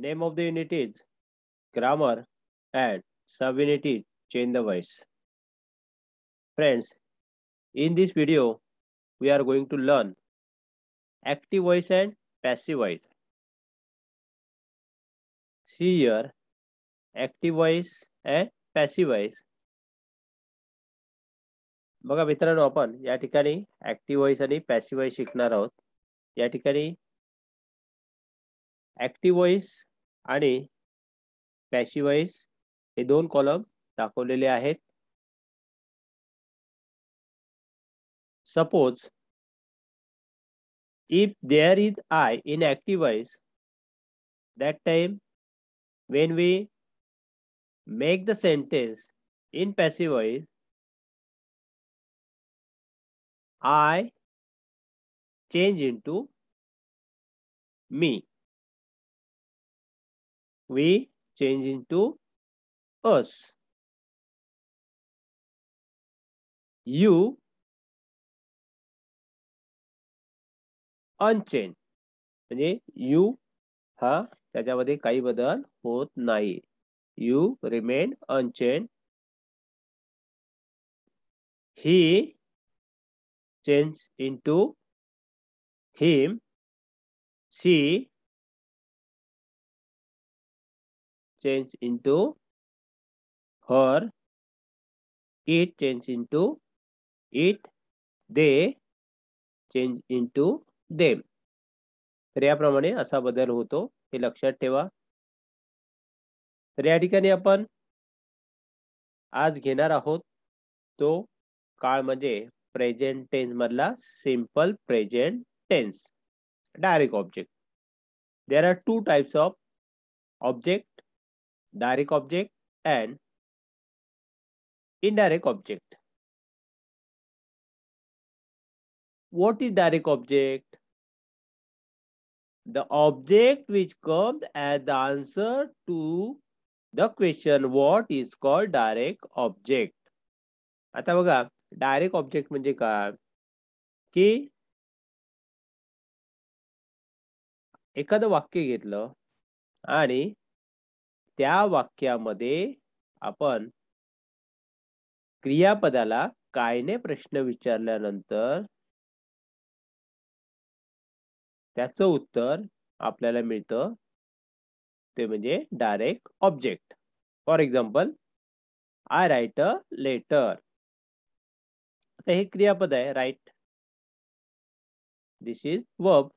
Name of the unit is Grammar and Subunit is Change the Voice. Friends, in this video, we are going to learn active voice and passive voice. See here, active voice and passive voice. बघा मित्रांनो आपण या ठिकाणी active voice आणि passive voice शिकणार आहोत या ठिकाणी ऍक्टिव्ह व्हॉइस आणि पॅशिवाईज हे दोन कॉलम दाखवलेले आहेत suppose if there is I in active voice that time when we make the sentence in passive voice I change into me we change into us. You unchange म्हणजे यू हा त्याच्यामध्ये काही बदल होत नाही you remain unchange he change into him she change into her, it change into it, they change into them तर याप्रमाणे असा बदल होतो हे लक्षात ठेवा तर या ठिकाणी आपण आज घेणार आहोत तो काळ म्हणजे प्रेझेंट टेन्स मधला simple present tense direct object there are two types of object direct object and indirect object. What is direct object? The object which comes as the answer to the question what is called direct object. आता बघा direct object म्हणजे काय की एखादं वाक्य घेतलं आणि त्या वाक्यामध्ये आपण क्रियापदाला कायने प्रश्न विचारल्यानंतर त्याचं उत्तर आपल्याला मिळतं ते म्हणजे direct object for example I write a letter आता हे क्रियापद आहे राईट दिस इज वब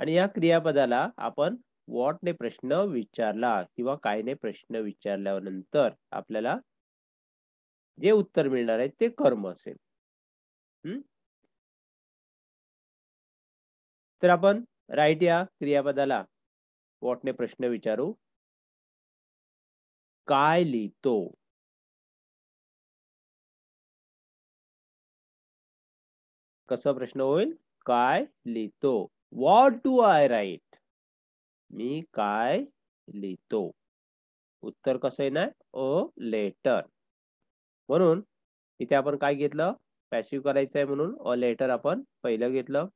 आणि या क्रियापदाला आपण वॉटने प्रश्न विचारला किंवा ने प्रश्न विचारल्यानंतर आपल्याला जे उत्तर मिळणार आहे ते कर्म असेल हम्म तर आपण राईट या क्रियापदाला वॉटने प्रश्न विचारू काय लिहितो कसा प्रश्न होईल काय लिहितो वॉट डू आय राईट मी काय लिहितो उत्तर कसं ना अ लेटर म्हणून इथे आपण काय घेतलं पॅसिव्ह करायचं आहे म्हणून अ लेटर आपण पहिलं घेतलं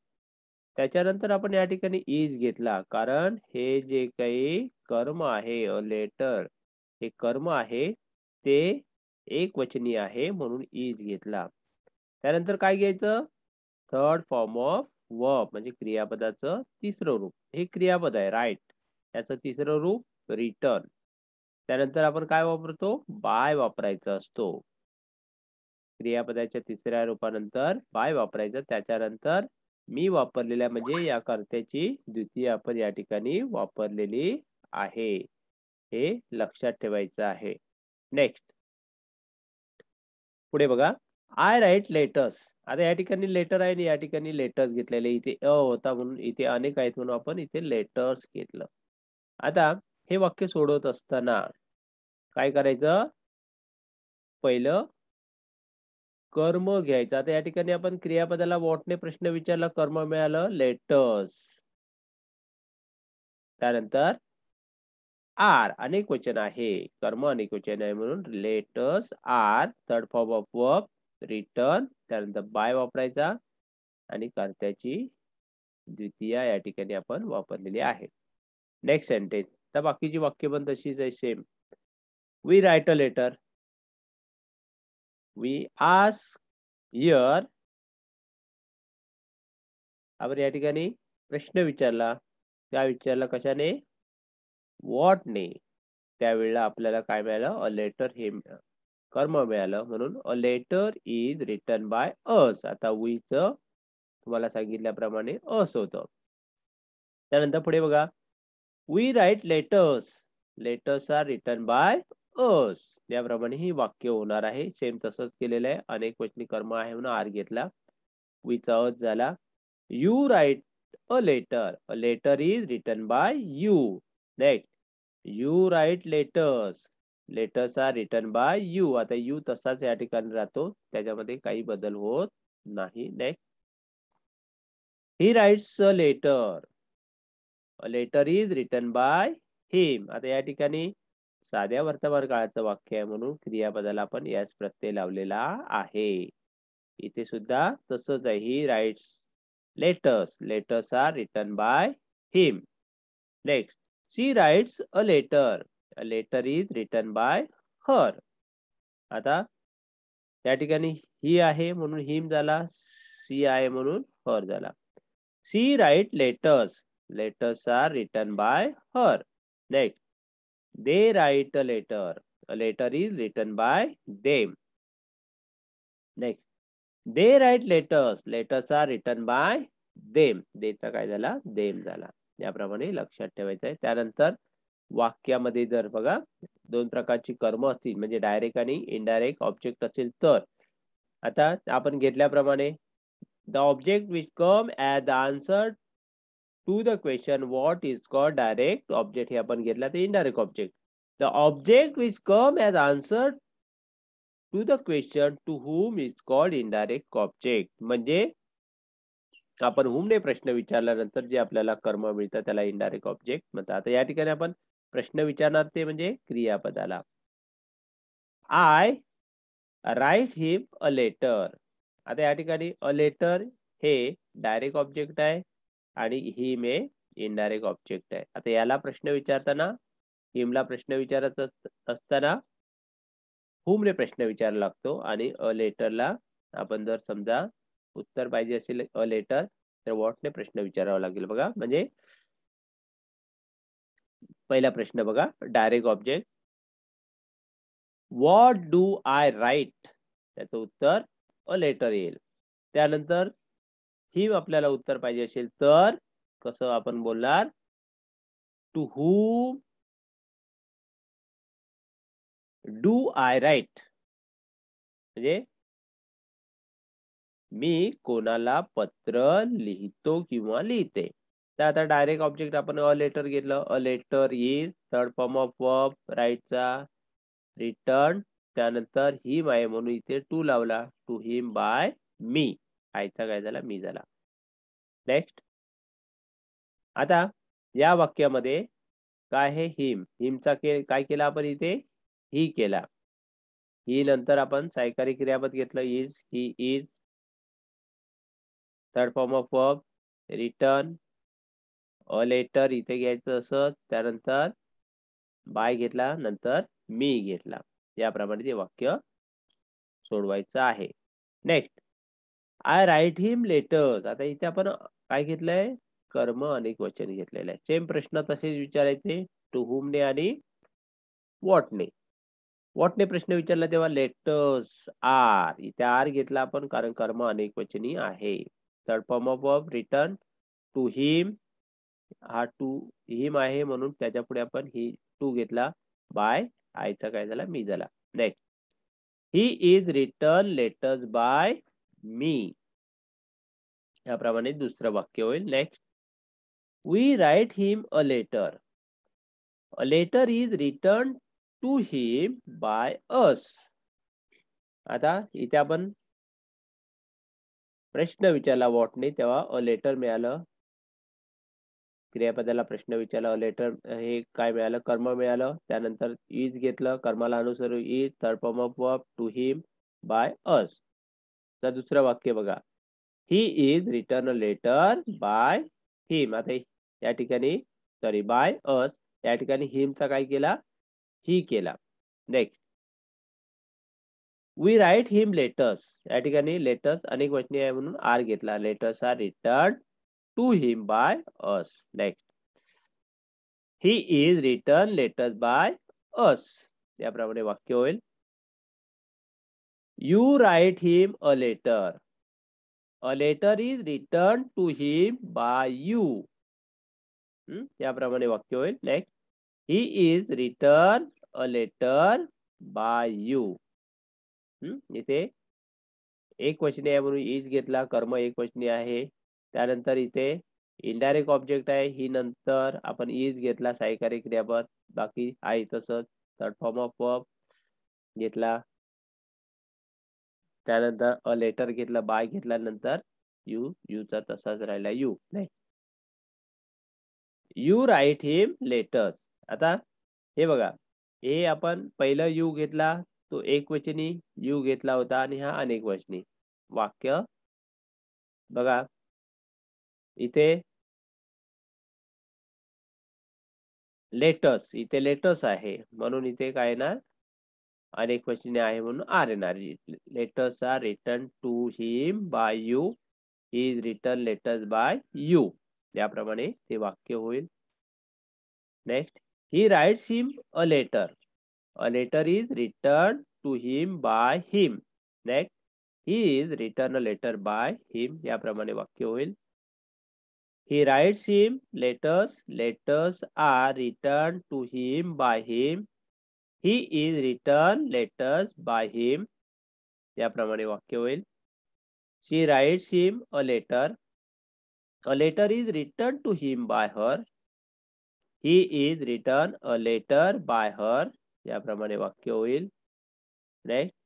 त्याच्यानंतर आपण या ठिकाणी इज घेतला कारण हे जे काही कर्म आहे अ लेटर हे कर्म आहे ते एक वचनी आहे म्हणून इज घेतला त्यानंतर काय घ्यायचं थर्ड फॉर्म ऑफ व म्हणजे क्रियापदाचं तिसरं रूप हे क्रियापद आहे राईट याचं तिसरं रूप रिटर्न त्यानंतर आपण काय वापरतो बाय वापरायचा असतो क्रियापदाच्या तिसऱ्या रूपानंतर बाय वापरायचं त्याच्यानंतर मी वापरलेल्या म्हणजे या कर्त्याची द्वितीय आपण या ठिकाणी वापरलेली आहे हे लक्षात ठेवायचं आहे नेक्स्ट पुढे बघा आय राईट लेटर्स आता या ठिकाणी लेटर आहे आणि या ठिकाणी लेटर्स घेतलेले इथे अ होता म्हणून इथे अनेक आहेत म्हणून आपण इथे लेटर्स घेतलं आता हे वाक्य सोडवत असताना काय करायचं पहिलं कर्म घ्यायचं आता या ठिकाणी आपण क्रियापदाला वॉटने प्रश्न विचारला कर्म मिळालं लेटर्स त्यानंतर आर अनेक वचन आहे कर्म अनेक वचन आहे म्हणून letters are third form of work return त्यानंतर बाय वापरायचा आणि कर्त्याची द्वितीया या ठिकाणी आपण वापरलेली आहे नेक्स्ट सेंटेन्स तर बाकीची वाक्य पण तशीच आहे same we write a letter we ask year आपण या ठिकाणी प्रश्न विचारला त्या विचारला कशाने ने त्यावेळेला आपल्याला काय मिळालं अ लेटर हे कर्म मिळालं म्हणून a letter is return by us आता उईच तुम्हाला सांगितल्याप्रमाणे अस होत त्यानंतर पुढे बघा we write letters letters are return by us याप्रमाणे ही वाक्य होणार आहे सेम तसंच केलेलं आहे अनेक वचनी कर्म आहे म्हणून आर घेतला वीचा अस झाला you write a letter a letter is return by you next you write letters letters are return by you आता यू तसाच या ठिकाणी राहतो त्याच्यामध्ये काही बदल होत नाही next he writes a letter a letter is return by him आता या ठिकाणी साध्या वर्तमान काळाचं वाक्य आहे म्हणून क्रियाबदल आपण याच प्रत्यय लावलेला आहे इथे सुद्धा तसंच आहे he writes letters letters are return by him next she writes a letter letter is return by her आता त्या ठिकाणी ही आहे म्हणून हिम झाला सी आहे म्हणून हर झाला she write letters letters are return by her next they write a letter a letter is return by them next they write letters letters are return by them देचा काय झाला देम झाला याप्रमाणे लक्षात ठेवायचं आहे त्यानंतर वाक्यामध्ये जर बघा दोन प्रकारची कर्म असतील म्हणजे डायरेक्ट आणि इनडायरेक्ट ऑब्जेक्ट असेल तर आता आपण घेतल्याप्रमाणे the object which come as the answer to the question what is called direct object हे आपण घेतला तर indirect object the object which come as answer to the question to whom is called indirect object म्हणजे आपण हुमने प्रश्न विचारल्यानंतर जे आपल्याला कर्म मिळतं त्याला इनडायरेक्ट ऑब्जेक्ट म्हणतात आता या ठिकाणी आपण प्रश्न विचारणार ते म्हणजे क्रियापदाला I write him a letter आता या ठिकाणी अ लेटर हे डायरेक्ट ऑब्जेक्ट आहे आणि हिम हे इनडायरेक्ट ऑब्जेक्ट आहे आता याला प्रश्न विचारताना हिमला प्रश्न विचारत असताना हुमने प्रश्न विचारायला लागतो आणि अ लेटरला आपण जर समजा उत्तर पाहिजे असेल अ लेटर तर वॉटने प्रश्न विचारावा लागेल बघा म्हणजे पहिला प्रश्न बघा direct object what do I write त्याचं उत्तर अ लेटर येईल त्यानंतर थीम आपल्याला उत्तर पाहिजे असेल तर कसं आपण बोलणार to who do I write म्हणजे मी कोणाला पत्र लिहितो किंवा लिहिते आता डायरेक्ट ऑब्जेक्ट आपण अ लेटर घेतलं a letter is third form of verb राईटचा रिटर्न त्यानंतर हिम आहे म्हणून इथे टू लावला टू हिम बाय मी आयचा काय झाला मी झाला नेक्स्ट आता या वाक्यामध्ये काय आहे हिम हिमचा के काय केला आपण इथे ही केला ही नंतर आपण सायकारी क्रियापद घेतलं is he is third form of verb return a letter इथे घ्यायचं असत त्यानंतर बाय घेतला नंतर मी घेतला याप्रमाणे ते वाक्य सोडवायचं आहे next I write him letters आता इथे आपण काय घेतलंय कर्म अनेक वचन घेतलेलं आहे सेम प्रश्न तसेच विचारायचे टू हुम ने आणि वॉटने वॉटने प्रश्न विचारला तेव्हा लेटर्स आर इथे आर घेतला आपण कारण कर्म अनेक वचनी आहे तर पम ऑफ रिटर्न टू हिम हा टू हिम आहे म्हणून त्याच्या पुढे आपण ही टू घेतला बाय आयचा काय झाला मी झाला next he is return letters by me याप्रमाणे दुसरं वाक्य होईल next we write him a letter a letter is return to him by us आता इथे आपण प्रश्न विचारला वॉटने तेव्हा अ लेटर मिळालं क्रियापदाला प्रश्न विचारला लेटर हे काय मिळालं कर्म मिळालं त्यानंतर इज घेतलं कर्माला अनुसरून इज तळपम टू हिम बाय अस तर दुसरं वाक्य बघा he is return a letter by him आता या ठिकाणी सॉरी बाय अस या ठिकाणी हिमचा काय केला ही केला next we write him letters या ठिकाणी लेटर्स अनेक वचनी आहे म्हणून आर घेतला letters are return to him by us. Next. He is written letters by us. त्याप्रमाणे वाक्य होईल you write him a letter a letter is return to him by you त्याप्रमाणे वाक्य होईल next he is return a letter by you इथे एक वचने आहे म्हणून इज घेतला कर्म एक वचने आहे त्यानंतर इथे इनडायरेक्ट ऑब्जेक्ट आहे ही नंतर आपण इज घेतला सायकारी क्रियापद बाकी आहे तसंच थर्ड फॉर्म ऑफ वर्ब घेतला त्यानंतर अ लेटर घेतला बाय घेतला नंतर यू चा तसाच राहिला यू नाही यू राईट हिम लेटर्स आता हे बघा हे आपण पहिलं यू घेतला तो एक वचनी यू घेतला होता आणि हा अनेक वचनी वाक्य बघा इथे लेटस इथे लेटस आहे म्हणून इथे काय ना अनेक वचने आहे म्हणून आर येणार letters are return to him by you is return letters by you याप्रमाणे ते वाक्य होईल next he writes him a letter a letter is return to him by him next he is return a letter by him याप्रमाणे वाक्य होईल he writes him letters. Letters are written to him by him. He is written letters by याप्रमाणे वाक्य होईल she writes him a letter a letter is return to him by her he is return a letter by her याप्रमाणे वाक्य होईल next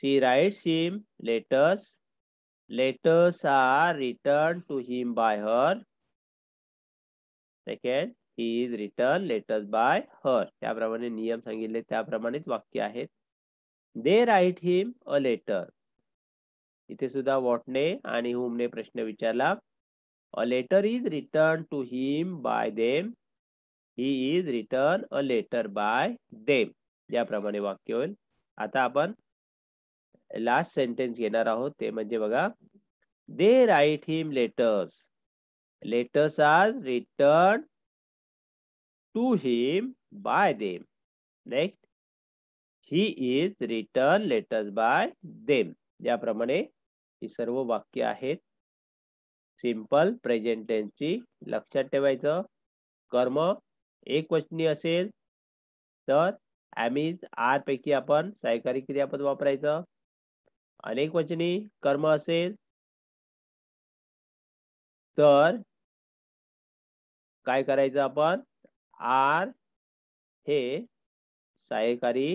she writes him letters letters are return to him by her second he is return letters by her त्याप्रमाणे नियम सांगितले त्याप्रमाणेच वाक्य आहेत दे write him a letter इथे सुद्धा वॉटने आणि हुमने प्रश्न विचारला a letter is return to him by them he is return a letter by them याप्रमाणे वाक्य होईल आता आपण लास्ट सेंटेन्स घेणार आहोत ते म्हणजे बघा they write him letters letters are returned to him by them. Next, he is return letters by them. याप्रमाणे ही सर्व वाक्य आहेत सिम्पल प्रेझेंटेन्सची लक्षात ठेवायचं कर्म एकवचनी असेल तर आर आरपैकी आपण सहकारी क्रियापद वापरायचं अनेक वचनी कर्म असेल तर काय करायचं आपण आर हे सहाय्यकारी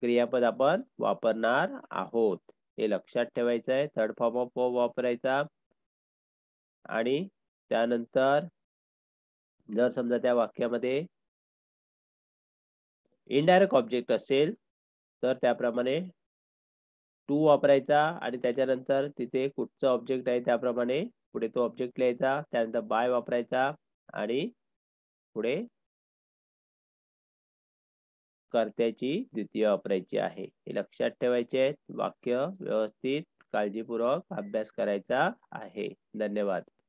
क्रियापद आपण वापरणार आहोत हे लक्षात ठेवायचं आहे थर्ड फॉर्म ऑफ वापरायचा आणि त्यानंतर जर समजा त्या वाक्यामध्ये इनडायरेक्ट ऑब्जेक्ट असेल तर त्याप्रमाणे टू वापरायचा आणि त्याच्यानंतर तिथे कुठचं ऑब्जेक्ट आहे त्याप्रमाणे पुढे तो ऑब्जेक्ट लिहायचा त्यानंतर बाय वापरायचा आणि पुढे कर्त्याची द्वितीय वापरायची आहे हे लक्षात ठेवायचे वाक्य व्यवस्थित काळजीपूर्वक अभ्यास करायचा आहे धन्यवाद